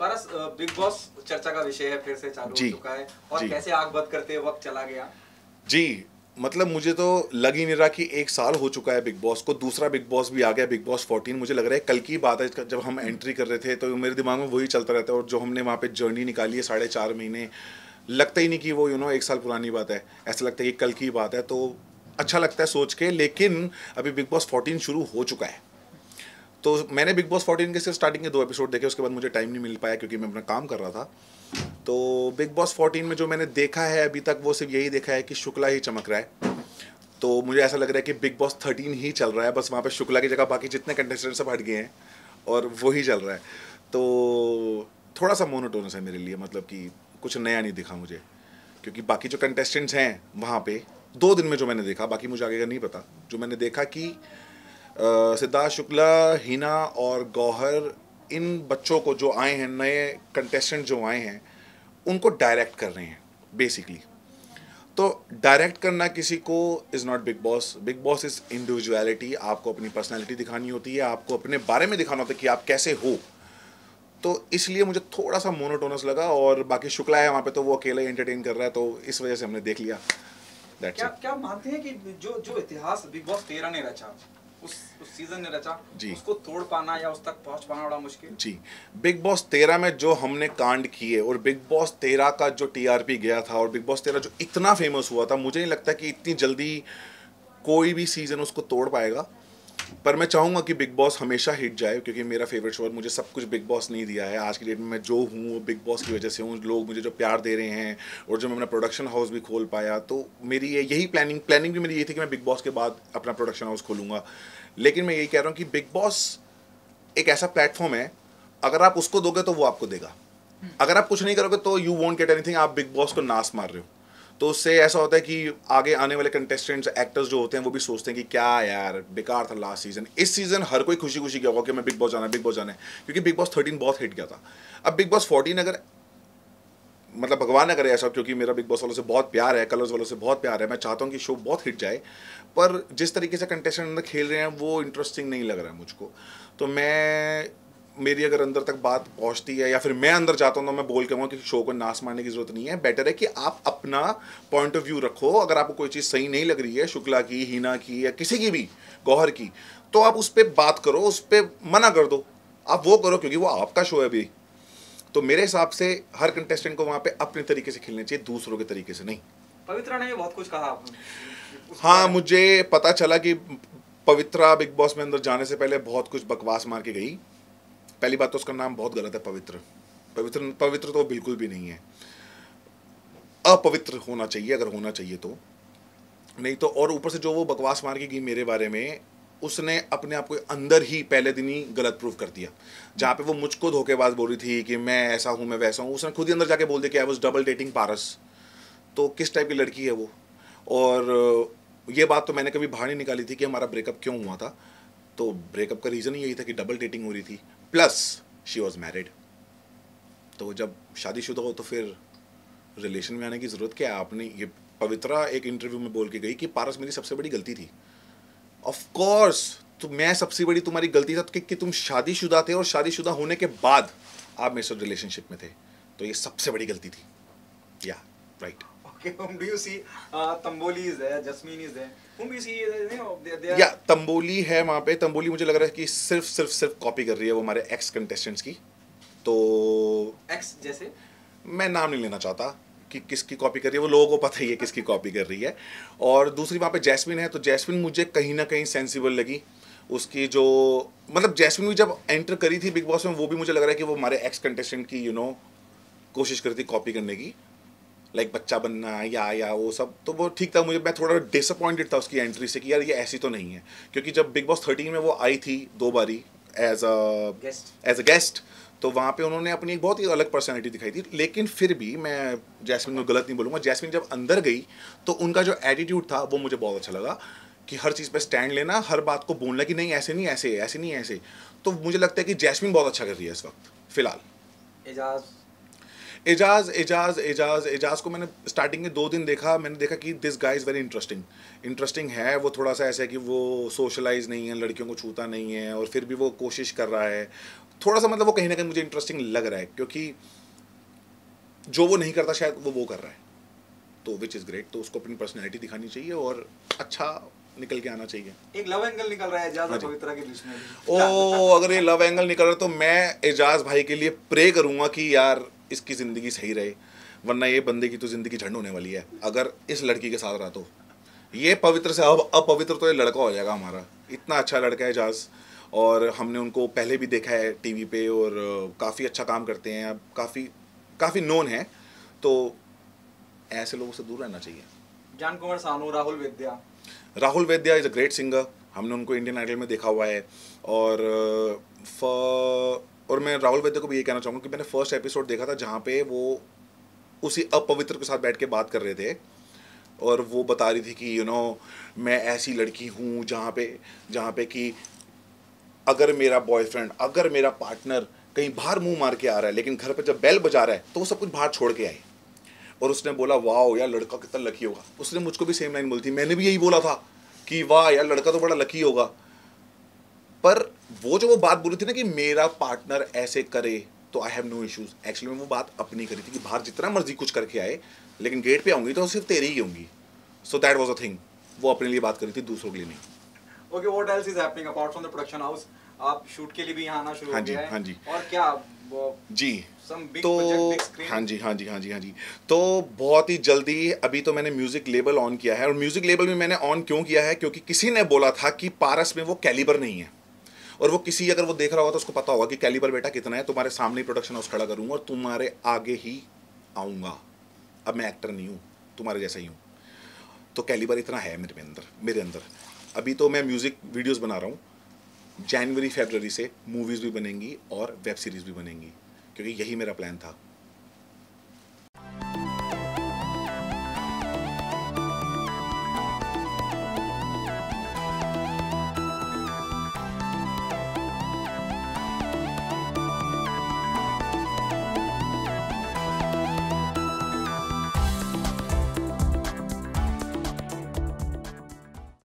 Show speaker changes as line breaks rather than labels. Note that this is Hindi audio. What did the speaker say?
परस बिग बॉस चर्चा का विषय है फिर से चालू हो चुका है और कैसे आग बंद करते वक्त चला गया
जी मतलब मुझे तो लग ही नहीं रहा कि एक साल हो चुका है बिग बॉस को दूसरा बिग बॉस भी आ गया बिग बॉस 14 मुझे लग रहा है कल की बात है जब हम एंट्री कर रहे थे तो मेरे दिमाग में वही चलता रहता है और जो हमने वहाँ पे जर्नी निकाली है साढ़े चार महीने लगता ही नहीं कि वो यू you नो know, एक साल पुरानी बात है ऐसा लगता है कि कल की बात है तो अच्छा लगता है सोच के लेकिन अभी बिग बॉस फोर्टीन शुरू हो चुका है तो मैंने बिग बॉस फोर्टीन के सिर्फ स्टार्टिंग के दो एपिसोड देखे उसके बाद मुझे टाइम नहीं मिल पाया क्योंकि मैं अपना काम कर रहा था तो बिग बॉस फोर्टीन में जो मैंने देखा है अभी तक वो सिर्फ यही देखा है कि शुक्ला ही चमक रहा है तो मुझे ऐसा लग रहा है कि बिग बॉस थर्टीन ही चल रहा है बस वहाँ पर शुक्ला की जगह बाकी जितने कंटेस्टेंट सब हट गए हैं और वो ही चल रहा है तो थोड़ा सा मोनोटोनस है मेरे लिए मतलब कि कुछ नया नहीं दिखा मुझे क्योंकि बाकी जो कंटेस्टेंट्स हैं वहाँ पे दो दिन में जो मैंने देखा बाकी मुझे आगे का नहीं पता जो मैंने देखा कि सिद्धार्थ शुक्ला हिना और गौहर इन बच्चों को जो आए हैं नए कंटेस्टेंट जो आए हैं उनको डायरेक्ट कर रहे हैं बेसिकली तो डायरेक्ट करना किसी को is not Bigg Boss Bigg Boss is individuality आपको अपनी पर्सनैलिटी दिखानी होती है आपको अपने बारे में दिखाना होता है कि आप कैसे हो तो इसलिए मुझे थोड़ा सा मोनोटोनस लगा और बाकी शुक्ला है वहाँ पे तो वो अकेले एंटरटेन कर रहा है तो इस वजह से हमने देख लिया क्या it.
क्या मानते हैं कि जो जो इतिहास बिग बॉस तेरह ने रचा जी उसको तोड़ पाना या उस तक पहुंच पाना बड़ा मुश्किल
जी बिग बॉस तेरह में जो हमने कांड किए और बिग बॉस तेरह का जो टीआरपी गया था और बिग बॉस तेरह जो इतना फेमस हुआ था मुझे नहीं लगता कि इतनी जल्दी कोई भी सीजन उसको तोड़ पाएगा पर मैं चाहूँगा कि बिग बॉस हमेशा हिट जाए क्योंकि मेरा फेवरेट शो मुझे सब कुछ बिग बॉस नहीं दिया है आज की डेट में मैं जो हूँ वो बिग बॉस की वजह से हूँ लोग मुझे जो प्यार दे रहे हैं और जो मैं अपना प्रोडक्शन हाउस भी खोल पाया तो मेरी ये यही प्लानिंग प्लानिंग भी मेरी यही थी कि मैं बिग बॉस के बाद अपना प्रोडक्शन हाउस खोलूँगा लेकिन मैं यही कह रहा हूँ कि बिग बॉस एक ऐसा प्लेटफॉर्म है अगर आप उसको दोगे तो वो आपको देगा अगर आप कुछ नहीं करोगे तो यू वॉन्ट गेट एनीथिंग आप बिग बॉस को नाश मार रहे हो तो उससे ऐसा होता है कि आगे आने वाले कंटेस्टेंट्स एक्टर्स जो होते हैं वो भी सोचते हैं कि क्या यार बेकार था लास्ट सीजन इस सीजन हर कोई खुशी खुशी क्या होगा कि मैं बिग बॉस जाना बिग बॉस जाना है क्योंकि बिग बॉस थर्टीन बहुत हिट गया था अब बिग बॉस फोर्टीन अगर मतलब भगवान ने करे ऐसा क्योंकि मेरा बिग बॉस वालों से बहुत प्यार है कलर्स वालों से बहुत प्यार है मैं चाहता हूँ कि शो बहुत हिट जाए पर जिस तरीके से कंटेस्टेंट अंदर खेल रहे हैं वो इंटरेस्टिंग नहीं लग रहा है मुझको तो मैं मेरी अगर अंदर तक बात पहुंचती है या फिर मैं अंदर जाता हूँ तो मैं बोल के कहूँगा कि शो को नाश मारने की ज़रूरत नहीं है बेटर है कि आप अपना पॉइंट ऑफ व्यू रखो अगर आपको कोई चीज़ सही नहीं लग रही है शुक्ला की हीना की या किसी की भी गौहर की तो आप उस पर बात करो उस पर मना कर दो आप वो करो क्योंकि वो आपका शो है अभी तो मेरे हिसाब से हर कंटेस्टेंट को वहाँ पे अपने तरीके से खेलना चाहिए दूसरों के तरीके से नहीं
पवित्रा ने बहुत कुछ कहा आपने
हाँ मुझे पता चला कि पवित्रा बिग बॉस में अंदर जाने से पहले बहुत कुछ बकवास मार के गई पहली बात तो उसका नाम बहुत गलत है पवित्र पवित्र पवित्र तो बिल्कुल भी नहीं है अपवित्र होना चाहिए अगर होना चाहिए तो नहीं तो और ऊपर से जो वो बकवास मार के गई मेरे बारे में उसने अपने आप को अंदर ही पहले दिन ही गलत प्रूव कर दिया जहाँ पे वो मुझको धोखेबाज बोल रही थी कि मैं ऐसा हूँ मैं वैसा हूँ उसने खुद ही अंदर जाके बोल दिया कि I was double dating Paras तो किस टाइप की लड़की है वो और ये बात तो मैंने कभी बाहर नहीं निकाली थी कि हमारा ब्रेकअप क्यों हुआ था तो ब्रेकअप का रीज़न ही यही था कि डबल डेटिंग हो रही थी प्लस शी वॉज़ मैरिड तो जब शादीशुदा हो तो फिर रिलेशन में आने की ज़रूरत क्या आपने ये पवित्रा एक इंटरव्यू में बोल के गई कि पारस मेरी सबसे बड़ी गलती थी ऑफ कोर्स तो मैं सबसे बड़ी तुम्हारी गलती था कि, कि तुम शादीशुदा थे और शादीशुदा होने के बाद आप मेरे से रिलेशनशिप में थे तो ये सबसे बड़ी गलती थी या राइट right. तंबोली है वहाँ पे तंबोली मुझे लग रहा है कि सिर्फ सिर्फ सिर्फ कॉपी कर रही है वो हमारे एक्स कंटेस्टेंट्स की तो एक्स जैसे मैं नाम नहीं लेना चाहता कि किसकी कॉपी कर रही है वो लोगों को पता ही है किसकी कॉपी कर रही है और दूसरी वहाँ पे जैस्मिन है तो जैस्मिन मुझे कहीं ना कहीं सेंसिबल लगी उसकी जो मतलब जैस्मिन भी जब एंटर करी थी बिग बॉस में वो भी मुझे लग रहा है कि वो हमारे एक्स कंटेस्टेंट की यू you नो know, कोशिश करती कॉपी करने की लाइक बच्चा बनना या या वो सब तो वो ठीक था मुझे मैं थोड़ा डिसअपॉइंटेड था उसकी एंट्री से कि यार ये ऐसी तो नहीं है क्योंकि जब बिग बॉस थर्टीन में वो आई थी दो बारी as a as a guest तो वहाँ पे उन्होंने अपनी एक बहुत ही अलग पर्सनैलिटी दिखाई थी लेकिन फिर भी मैं जैसमिन को गलत नहीं बोलूँगा जैसमिन जब अंदर गई तो उनका जो एटीट्यूड था वो मुझे बहुत अच्छा लगा कि हर चीज़ पे स्टैंड लेना हर बात को बोलना कि नहीं ऐसे नहीं ऐसे ऐसे नहीं ऐसे तो मुझे लगता है कि जैसमिन बहुत अच्छा कर रही है इस वक्त फिलहाल एजाज एजाज एजाज एजाज एजाज को मैंने स्टार्टिंग में दो दिन देखा मैंने देखा कि this guy is very interesting interesting है वो थोड़ा सा ऐसा है कि वो सोशलाइज नहीं है लड़कियों को छूता नहीं है और फिर भी वो कोशिश कर रहा है थोड़ा सा मतलब वो कहीं ना कहीं मुझे इंटरेस्टिंग लग रहा है क्योंकि जो वो नहीं करता शायद वो वो कर रहा है तो विच इज़ ग्रेट तो उसको अपनी पर्सनैलिटी दिखानी चाहिए और अच्छा निकल के आना चाहिए
एक लव एंगल निकल रहा है एजाज हाँ के बीच में
ओ अगर ये लव एंगल निकल रहा है तो मैं एजाज भाई के लिए प्रे करूंगा कि यार इसकी ज़िंदगी सही रहे वरना ये बंदे की तो ज़िंदगी झंड होने वाली है अगर इस लड़की के साथ रहा तो ये पवित्र से अब अपवित्र तो ये लड़का हो जाएगा हमारा इतना अच्छा लड़का है जहाज़ और हमने उनको पहले भी देखा है टीवी पे और काफ़ी अच्छा काम करते हैं अब काफ़ी काफ़ी नोन है तो ऐसे लोगों से दूर रहना चाहिए
जान कुमार सानू राहुल वैद्या
राहुल वैद्या इज़ अ ग्रेट सिंगर हमने उनको इंडियन आइडल में देखा हुआ है और फ uh, और मैं राहुल वैद्य को भी ये कहना चाहूँगा कि मैंने फर्स्ट एपिसोड देखा था जहाँ पे वो उसी अपवित्र के साथ बैठ के बात कर रहे थे और वो बता रही थी कि यू you नो know, मैं ऐसी लड़की हूँ जहाँ पे जहाँ पे कि अगर मेरा बॉयफ्रेंड अगर मेरा पार्टनर कहीं बाहर मुंह मार के आ रहा है लेकिन घर पर जब बैल बजा रहा है तो वो सब कुछ बाहर छोड़ के आए और उसने बोला वाह यार लड़का कितना लकी होगा उसने मुझको भी सेम लाइन बोली थी मैंने भी यही बोला था कि वाह यार लड़का तो बड़ा लकी होगा पर वो जो वो बात बोली थी ना कि मेरा पार्टनर ऐसे करे तो I have no issues actually में वो बात अपनी करी थी कि बाहर जितना मर्जी कुछ करके आए लेकिन गेट पे आऊंगी तो सिर्फ तेरी ही होंगी so that was a thing वो अपने लिए बात करी थी दूसरों के लिए नहीं
okay what else is happening apart from the production house आप शूट के लिए भी यहां आना शुरू हो हाँ गए है हाँ जी और क्या
जी तो हाँ जी हाँ जी हाँ जी हाँ जी तो बहुत ही जल्दी अभी तो मैंने म्यूजिक लेबल ऑन किया है और म्यूजिक लेबल भी मैंने ऑन क्यों किया है क्योंकि किसी ने बोला था कि पारस में वो कैलिबर नहीं है और वो किसी अगर वो देख रहा होगा तो उसको पता होगा कि कैलिबर बेटा कितना है तुम्हारे सामने ही प्रोडक्शन हाउस खड़ा करूंगा और तुम्हारे आगे ही आऊँगा अब मैं एक्टर नहीं हूँ तुम्हारे जैसा ही हूँ तो कैलिबर इतना है मेरे अंदर मेरे अंदर अभी तो मैं म्यूज़िक वीडियोज़ बना रहा हूँ जनवरी फेबररी से मूवीज़ भी बनेंगी और वेब सीरीज़ भी बनेंगी क्योंकि यही मेरा प्लान था